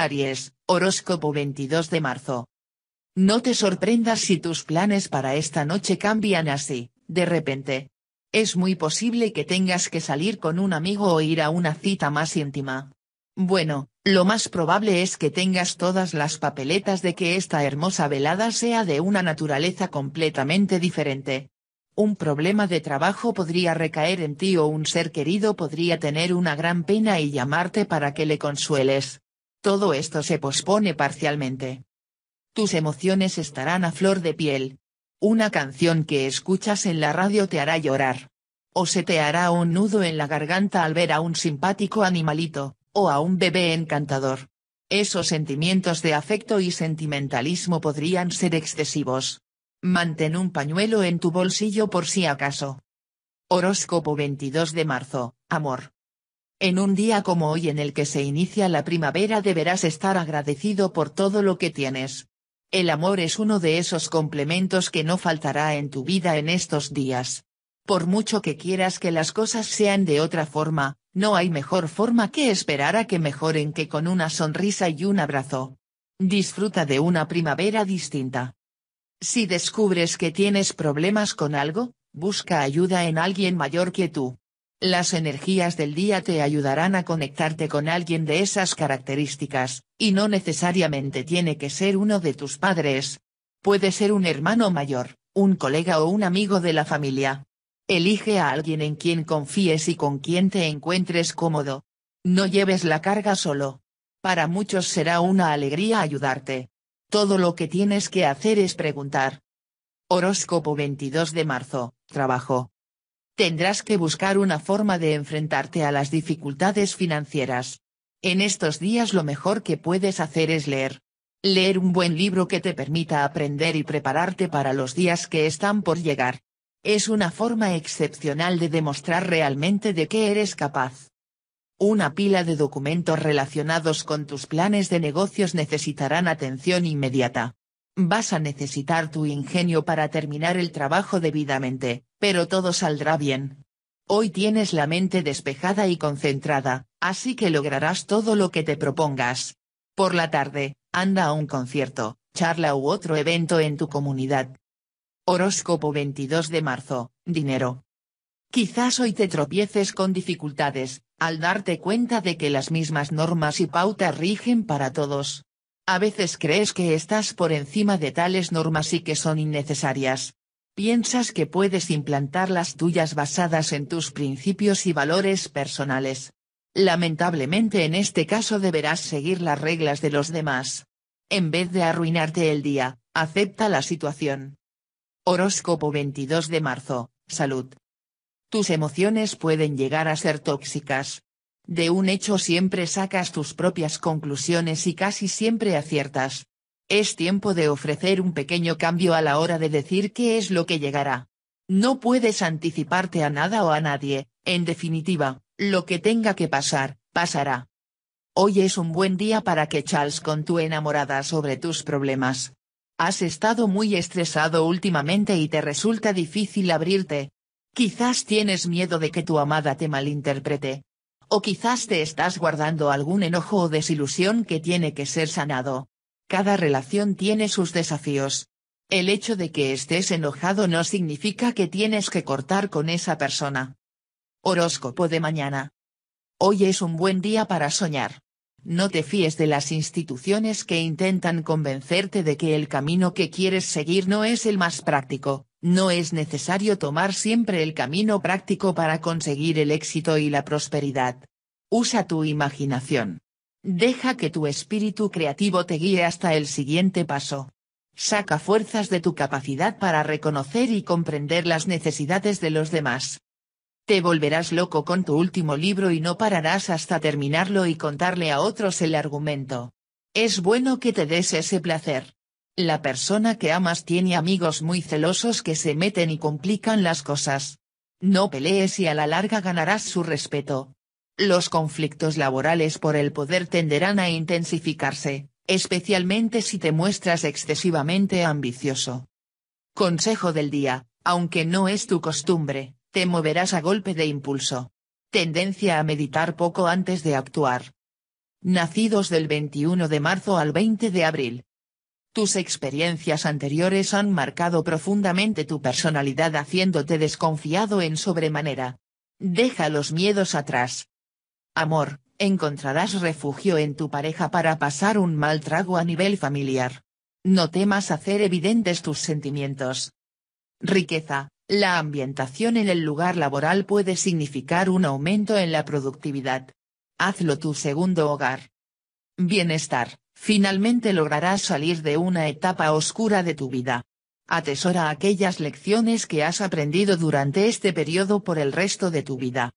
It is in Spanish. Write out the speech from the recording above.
Aries, horóscopo 22 de marzo. No te sorprendas si tus planes para esta noche cambian así, de repente. Es muy posible que tengas que salir con un amigo o ir a una cita más íntima. Bueno, lo más probable es que tengas todas las papeletas de que esta hermosa velada sea de una naturaleza completamente diferente. Un problema de trabajo podría recaer en ti o un ser querido podría tener una gran pena y llamarte para que le consueles todo esto se pospone parcialmente. Tus emociones estarán a flor de piel. Una canción que escuchas en la radio te hará llorar. O se te hará un nudo en la garganta al ver a un simpático animalito, o a un bebé encantador. Esos sentimientos de afecto y sentimentalismo podrían ser excesivos. Mantén un pañuelo en tu bolsillo por si acaso. Horóscopo 22 de marzo, amor. En un día como hoy en el que se inicia la primavera deberás estar agradecido por todo lo que tienes. El amor es uno de esos complementos que no faltará en tu vida en estos días. Por mucho que quieras que las cosas sean de otra forma, no hay mejor forma que esperar a que mejoren que con una sonrisa y un abrazo. Disfruta de una primavera distinta. Si descubres que tienes problemas con algo, busca ayuda en alguien mayor que tú. Las energías del día te ayudarán a conectarte con alguien de esas características, y no necesariamente tiene que ser uno de tus padres. Puede ser un hermano mayor, un colega o un amigo de la familia. Elige a alguien en quien confíes y con quien te encuentres cómodo. No lleves la carga solo. Para muchos será una alegría ayudarte. Todo lo que tienes que hacer es preguntar. Horóscopo 22 de marzo, trabajo tendrás que buscar una forma de enfrentarte a las dificultades financieras. En estos días lo mejor que puedes hacer es leer. Leer un buen libro que te permita aprender y prepararte para los días que están por llegar. Es una forma excepcional de demostrar realmente de qué eres capaz. Una pila de documentos relacionados con tus planes de negocios necesitarán atención inmediata. Vas a necesitar tu ingenio para terminar el trabajo debidamente, pero todo saldrá bien. Hoy tienes la mente despejada y concentrada, así que lograrás todo lo que te propongas. Por la tarde, anda a un concierto, charla u otro evento en tu comunidad. Horóscopo 22 de marzo, dinero. Quizás hoy te tropieces con dificultades, al darte cuenta de que las mismas normas y pautas rigen para todos. A veces crees que estás por encima de tales normas y que son innecesarias, Piensas que puedes implantar las tuyas basadas en tus principios y valores personales. Lamentablemente en este caso deberás seguir las reglas de los demás. En vez de arruinarte el día, acepta la situación. Horóscopo 22 de marzo, salud. Tus emociones pueden llegar a ser tóxicas. De un hecho siempre sacas tus propias conclusiones y casi siempre aciertas. Es tiempo de ofrecer un pequeño cambio a la hora de decir qué es lo que llegará. No puedes anticiparte a nada o a nadie, en definitiva, lo que tenga que pasar, pasará. Hoy es un buen día para que Charles con tu enamorada sobre tus problemas. Has estado muy estresado últimamente y te resulta difícil abrirte. Quizás tienes miedo de que tu amada te malinterprete. O quizás te estás guardando algún enojo o desilusión que tiene que ser sanado. Cada relación tiene sus desafíos. El hecho de que estés enojado no significa que tienes que cortar con esa persona. Horóscopo de mañana. Hoy es un buen día para soñar. No te fíes de las instituciones que intentan convencerte de que el camino que quieres seguir no es el más práctico, no es necesario tomar siempre el camino práctico para conseguir el éxito y la prosperidad. Usa tu imaginación. Deja que tu espíritu creativo te guíe hasta el siguiente paso. Saca fuerzas de tu capacidad para reconocer y comprender las necesidades de los demás. Te volverás loco con tu último libro y no pararás hasta terminarlo y contarle a otros el argumento. Es bueno que te des ese placer. La persona que amas tiene amigos muy celosos que se meten y complican las cosas. No pelees y a la larga ganarás su respeto. Los conflictos laborales por el poder tenderán a intensificarse, especialmente si te muestras excesivamente ambicioso. Consejo del día, aunque no es tu costumbre, te moverás a golpe de impulso. Tendencia a meditar poco antes de actuar. Nacidos del 21 de marzo al 20 de abril. Tus experiencias anteriores han marcado profundamente tu personalidad haciéndote desconfiado en sobremanera. Deja los miedos atrás, Amor, encontrarás refugio en tu pareja para pasar un mal trago a nivel familiar. No temas hacer evidentes tus sentimientos. Riqueza, la ambientación en el lugar laboral puede significar un aumento en la productividad. Hazlo tu segundo hogar. Bienestar, finalmente lograrás salir de una etapa oscura de tu vida. Atesora aquellas lecciones que has aprendido durante este periodo por el resto de tu vida.